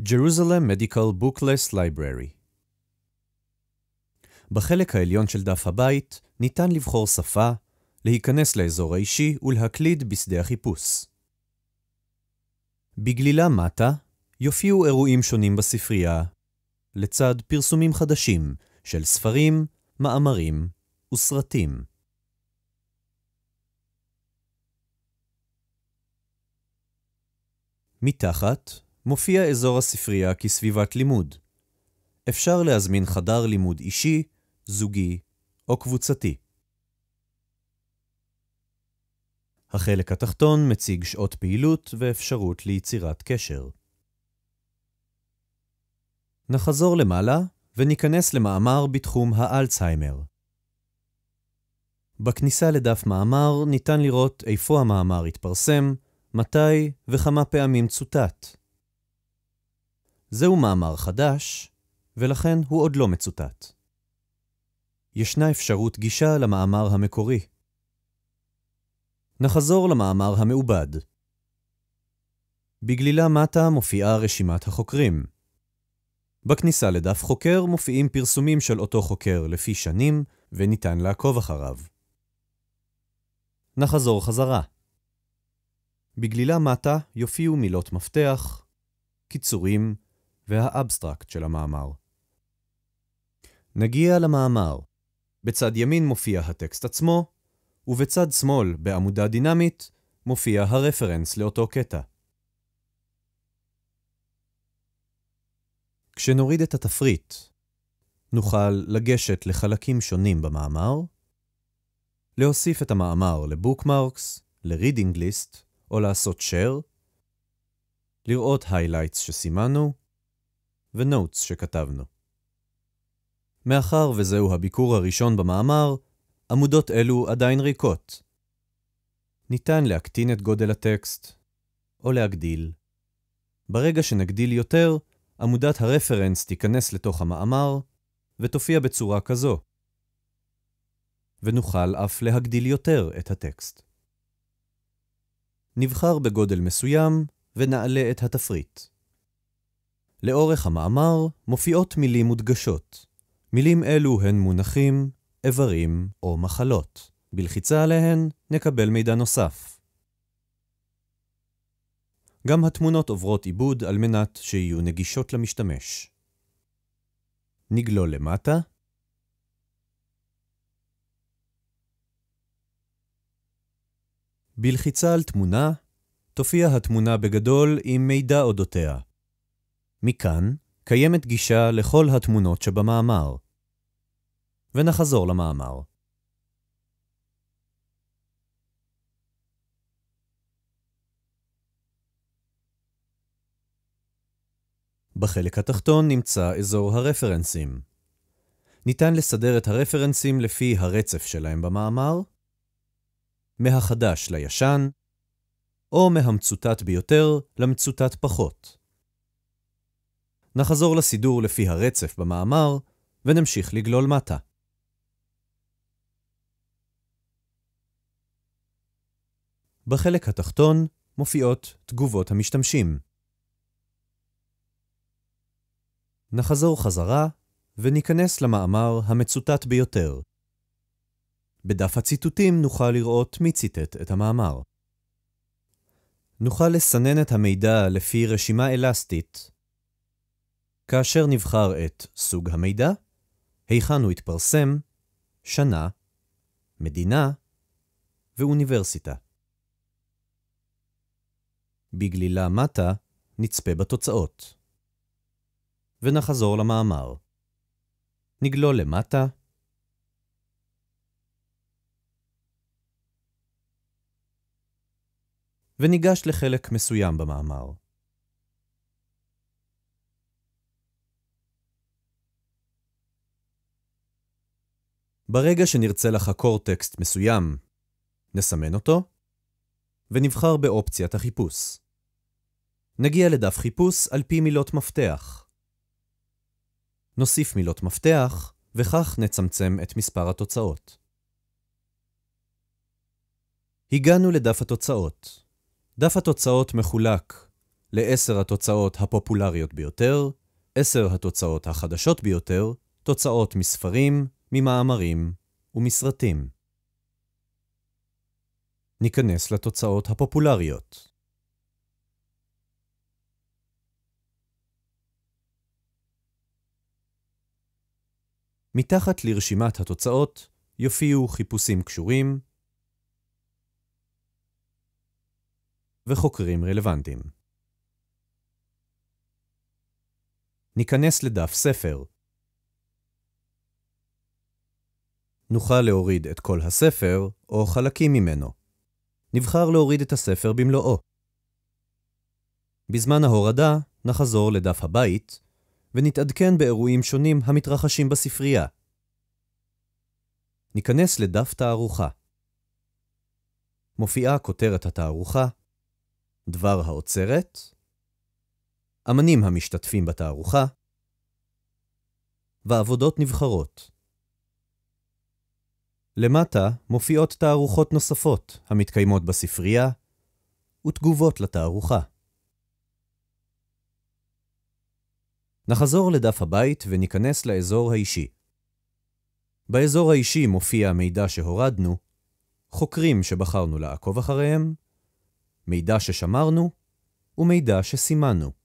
Jerusalem Medical Bookless Library בחלק העליון של דף הבית ניתן לבחור שפה, להיכנס לאזור האישי ולהקליד בשדה החיפוש. בגלילה מטה יופיעו אירועים שונים בספרייה, לצד פרסומים חדשים של ספרים, מאמרים וסרטים. מתחת מופיע אזור הספרייה כסביבת לימוד. אפשר להזמין חדר לימוד אישי, זוגי או קבוצתי. החלק התחתון מציג שעות פעילות ואפשרות ליצירת קשר. נחזור למעלה וניכנס למאמר בתחום האלצהיימר. בכניסה לדף מאמר ניתן לראות איפה המאמר התפרסם, מתי וכמה פעמים צוטט. זהו מאמר חדש, ולכן הוא עוד לא מצוטט. ישנה אפשרות גישה למאמר המקורי. נחזור למאמר המעובד. בגלילה מטה מופיעה רשימת החוקרים. בכניסה לדף חוקר מופיעים פרסומים של אותו חוקר לפי שנים, וניתן לעקוב אחריו. נחזור חזרה. בגלילה מטה יופיעו מילות מפתח, קיצורים, והאבסטרקט של המאמר. נגיע למאמר. בצד ימין מופיע הטקסט עצמו, ובצד שמאל, בעמודה דינמית, מופיע הרפרנס לאותו קטע. כשנוריד את התפריט, נוכל לגשת לחלקים שונים במאמר, להוסיף את המאמר לבוקמרקס, לרידינג ליסט, או לעשות share, לראות highlights שסימנו, ונוטס שכתבנו. מאחר וזהו הביקור הראשון במאמר, עמודות אלו עדיין ריקות. ניתן להקטין את גודל הטקסט, או להגדיל. ברגע שנגדיל יותר, עמודת הרפרנס תיכנס לתוך המאמר, ותופיע בצורה כזו. ונוכל אף להגדיל יותר את הטקסט. נבחר בגודל מסוים, ונעלה את התפריט. לאורך המאמר מופיעות מילים מודגשות. מילים אלו הן מונחים, איברים או מחלות. בלחיצה עליהן נקבל מידע נוסף. גם התמונות עוברות עיבוד על מנת שיהיו נגישות למשתמש. נגלול למטה. בלחיצה על תמונה, תופיע התמונה בגדול עם מידע אודותיה. מכאן קיימת גישה לכל התמונות שבמאמר. ונחזור למאמר. בחלק התחתון נמצא אזור הרפרנסים. ניתן לסדר את הרפרנסים לפי הרצף שלהם במאמר, מהחדש לישן, או מהמצוטט ביותר למצוטט פחות. נחזור לסידור לפי הרצף במאמר, ונמשיך לגלול מטה. בחלק התחתון מופיעות תגובות המשתמשים. נחזור חזרה וניכנס למאמר המצוטט ביותר. בדף הציטוטים נוכל לראות מי ציטט את המאמר. נוכל לסנן את המידע לפי רשימה אלסטית כאשר נבחר את סוג המידע, היכן הוא התפרסם, שנה, מדינה ואוניברסיטה. בגלילה מטה נצפה בתוצאות. ונחזור למאמר. נגלול למטה. וניגש לחלק מסוים במאמר. ברגע שנרצה לחקור טקסט מסוים, נסמן אותו, ונבחר באופציית החיפוש. נגיע לדף חיפוש על פי מילות מפתח. נוסיף מילות מפתח, וכך נצמצם את מספר התוצאות. הגענו לדף התוצאות. דף התוצאות מחולק ל-10 התוצאות הפופולריות ביותר, 10 התוצאות החדשות ביותר, תוצאות מספרים, ממאמרים ומסרטים. ניכנס לתוצאות הפופולריות. מתחת לרשימת התוצאות יופיעו חיפושים קשורים וחוקרים רלוונטיים. ניכנס לדף ספר נוכל להוריד את כל הספר או חלקים ממנו. נבחר להוריד את הספר במלואו. בזמן ההורדה נחזור לדף הבית ונתעדכן באירועים שונים המתרחשים בספרייה. ניכנס לדף תערוכה. מופיעה כותרת התערוכה, דבר האוצרת, אמנים המשתתפים בתערוכה, ועבודות נבחרות. למטה מופיעות תערוכות נוספות המתקיימות בספרייה, ותגובות לתערוכה. נחזור לדף הבית וניכנס לאזור האישי. באזור האישי מופיע מידע שהורדנו, חוקרים שבחרנו לעקוב אחריהם, מידע ששמרנו ומידע שסימנו.